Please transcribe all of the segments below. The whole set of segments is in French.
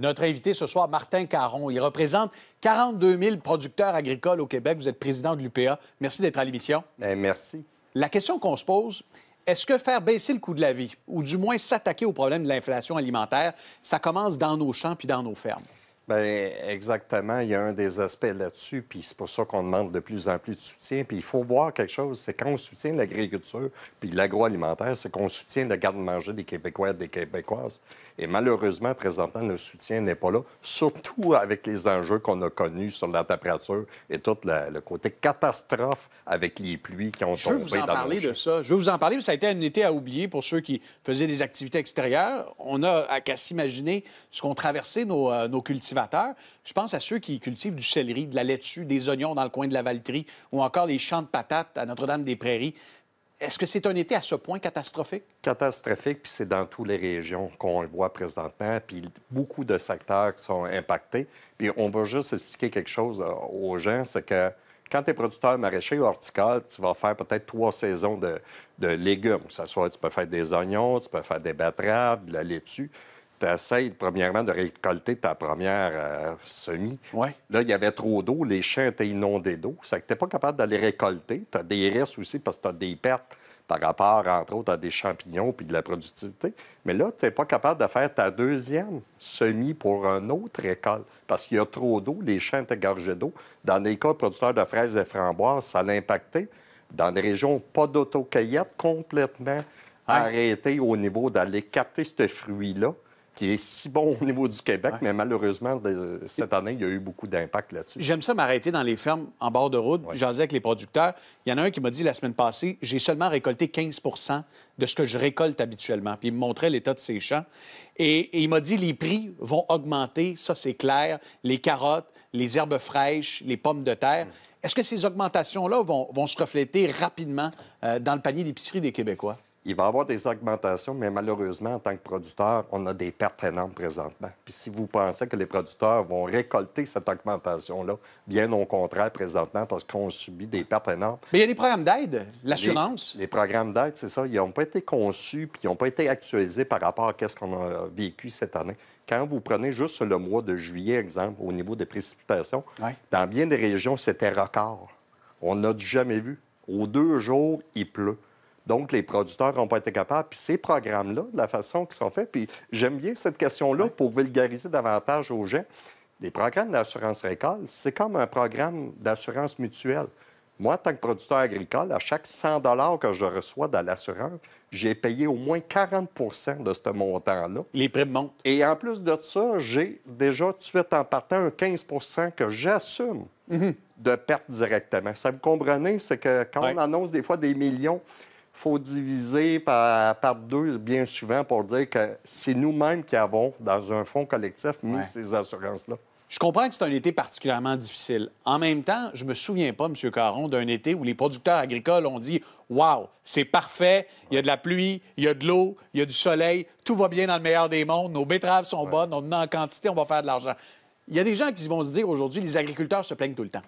Notre invité ce soir, Martin Caron. Il représente 42 000 producteurs agricoles au Québec. Vous êtes président de l'UPA. Merci d'être à l'émission. Ben, merci. La question qu'on se pose, est-ce que faire baisser le coût de la vie, ou du moins s'attaquer au problème de l'inflation alimentaire, ça commence dans nos champs puis dans nos fermes? Ben, exactement. Il y a un des aspects là-dessus, puis c'est pour ça qu'on demande de plus en plus de soutien. Puis il faut voir quelque chose, c'est quand on soutient l'agriculture puis l'agroalimentaire, c'est qu'on soutient la garde-manger des Québécois et des Québécoises. Et malheureusement, présentement, le soutien n'est pas là, surtout avec les enjeux qu'on a connus sur la température et tout le, côté catastrophe avec les pluies qui ont tombé Je veux vous en parler de ça. Je veux vous en parler, mais ça a été un été à oublier pour ceux qui faisaient des activités extérieures. On a qu'à s'imaginer ce qu'ont traversé nos, euh, nos cultivateurs je pense à ceux qui cultivent du céleri, de la laitue, des oignons dans le coin de la Valtrie ou encore les champs de patates à Notre-Dame-des-Prairies. Est-ce que c'est un été à ce point catastrophique? Catastrophique, puis c'est dans toutes les régions qu'on le voit présentement, puis beaucoup de secteurs sont impactés. Puis on va juste expliquer quelque chose euh, aux gens, c'est que quand tu es producteur maraîcher ou horticole, tu vas faire peut-être trois saisons de, de légumes. Ça soit, tu peux faire des oignons, tu peux faire des betteraves, de la laitue tu essaies premièrement de récolter ta première euh, semis. Là, il y avait trop d'eau, les champs étaient inondés d'eau. Ça que tu pas capable d'aller récolter. Tu as des risques aussi parce que tu as des pertes par rapport, entre autres, à des champignons puis de la productivité. Mais là, tu n'es pas capable de faire ta deuxième semis pour un autre récolte parce qu'il y a trop d'eau, les champs étaient gorgés d'eau. Dans les cas producteurs de fraises et framboises, ça l'a impacté. Dans des régions, pas d'autocueillette, complètement arrêté au niveau d'aller capter ce fruit-là qui est si bon au niveau du Québec, mais malheureusement, cette année, il y a eu beaucoup d'impact là-dessus. J'aime ça m'arrêter dans les fermes en bord de route, ouais. jaser avec les producteurs. Il y en a un qui m'a dit la semaine passée, j'ai seulement récolté 15 de ce que je récolte habituellement. Puis il me montrait l'état de ses champs. Et, il m'a dit, les prix vont augmenter, ça c'est clair, les carottes, les herbes fraîches, les pommes de terre. Mm. Est-ce que ces augmentations-là vont, se refléter rapidement euh, dans le panier d'épicerie des Québécois? il va y avoir des augmentations, mais malheureusement, en tant que producteur, on a des pertes énormes présentement. Puis si vous pensez que les producteurs vont récolter cette augmentation-là, bien au contraire présentement, parce qu'on subit des pertes énormes. Mais il y a des programmes d'aide, l'assurance. Les, programmes d'aide, c'est ça, ils n'ont pas été conçus, puis ils n'ont pas été actualisés par rapport à ce qu'on a vécu cette année. Quand vous prenez juste le mois de juillet, exemple, au niveau des précipitations, dans bien des régions, c'était record. On n'a jamais vu. Aux deux jours, il pleut. Donc, les producteurs n'ont pas été capables. Puis ces programmes-là, de la façon qu'ils sont faits, puis j'aime bien cette question-là pour vulgariser davantage aux gens. Les programmes d'assurance récolte, c'est comme un programme d'assurance mutuelle. Moi, en tant que producteur agricole, à chaque 100 que je reçois dans l'assurance, j'ai payé au moins 40 de ce montant-là. Les primes montent. Et en plus de ça, j'ai déjà, tout de en partant, un 15 que j'assume mhm. de perte directement. Ça, vous comprenez, c'est que quand on annonce des fois des millions, faut diviser par, deux bien souvent pour dire que c'est nous-mêmes qui avons, dans un fonds collectif, mis ces assurances-là. Je comprends que c'est un été particulièrement difficile. En même temps, je me souviens pas, M. Caron, d'un été où les producteurs agricoles ont dit Waouh, c'est parfait, il y a de la pluie, il y a de l'eau, il y a du soleil, tout va bien dans le meilleur des mondes, nos betteraves sont bonnes, on en a en quantité, on va faire de l'argent. Il y a des gens qui vont se dire aujourd'hui les agriculteurs se plaignent tout le temps.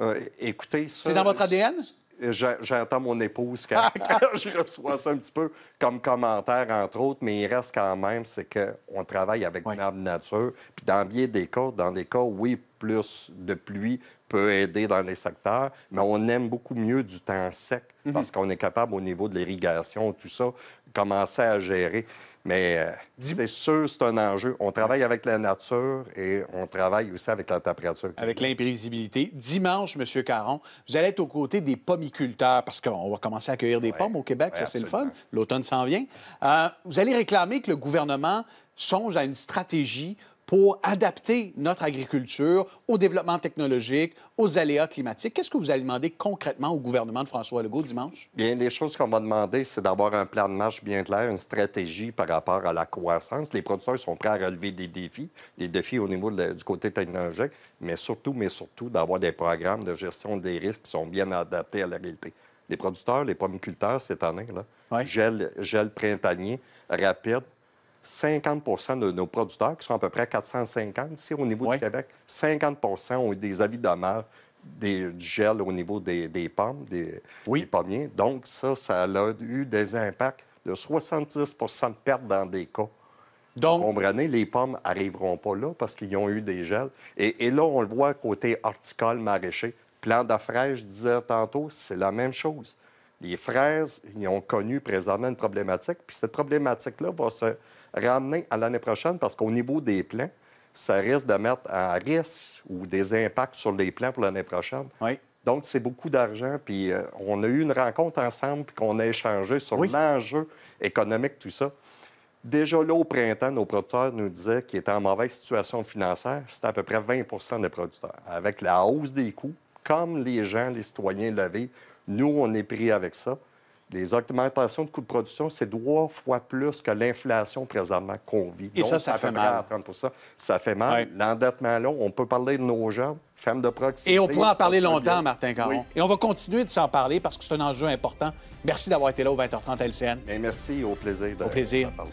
Euh, écoutez, C'est dans votre ADN? J'entends mon épouse quand, je reçois ça un petit peu comme commentaire, entre autres, mais il reste quand même, c'est qu'on travaille avec la nature. Puis dans bien des cas, dans des cas, oui, plus de pluie peut aider dans les secteurs, mais on aime beaucoup mieux du temps sec mhm. parce qu'on est capable, au niveau de l'irrigation, tout ça, commencer à gérer. Mais euh, c'est sûr, c'est un enjeu. On travaille avec la nature et on travaille aussi avec la température. Avec l'imprévisibilité. Dimanche, M. Caron, vous allez être aux côtés des pommiculteurs parce qu'on va commencer à accueillir des pommes au Québec. ça, c'est le fun. L'automne s'en vient. Euh, vous allez réclamer que le gouvernement songe à une stratégie pour adapter notre agriculture au développement technologique, aux aléas climatiques. Qu'est-ce que vous allez demander concrètement au gouvernement de François Legault dimanche? Bien, les choses qu'on va demander, c'est d'avoir un plan de marche bien clair, une stratégie par rapport à la croissance. Les producteurs sont prêts à relever des défis, des défis au niveau du côté technologique, mais surtout, mais surtout, d'avoir des programmes de gestion des risques qui sont bien adaptés à la réalité. Les producteurs, les pommiculteurs, cette année, là, gel, gel printanier, rapide, 50 de nos producteurs, qui sont à peu près 450 ici au niveau du Québec, 50 ont eu des avis de du gel au niveau des, pommes, des, pommiers. Donc, ça, ça a eu des impacts de 70 de perte dans des cas. Donc... Vous comprenez, les pommes n'arriveront pas là parce qu'ils ont eu des gels. Et, là, on le voit côté horticole, maraîcher. Plan de fraises je disais tantôt, c'est la même chose les fraises, ils ont connu présentement une problématique, puis cette problématique-là va se ramener à l'année prochaine parce qu'au niveau des plans, ça risque de mettre en risque ou des impacts sur les plans pour l'année prochaine. Donc, c'est beaucoup d'argent. Puis euh, on a eu une rencontre ensemble, puis qu'on a échangé sur l'enjeu économique, tout ça. Déjà là, au printemps, nos producteurs nous disaient qu'ils étaient en mauvaise situation financière. C'était à peu près 20 des producteurs. Avec la hausse des coûts, comme les gens, les citoyens l'avaient, nous, on est pris avec ça les augmentations de coûts de production, c'est trois fois plus que l'inflation présentement qu'on vit. Et ça, ça, fait mal. ça fait mal. L'endettement long, on peut parler de nos jeunes, femmes de proximité. Et on pourra en parler longtemps, Martin Caron. Et on va continuer de s'en parler parce que c'est un enjeu important. Merci d'avoir été là au 20h30 à merci, au plaisir de, au plaisir. parler.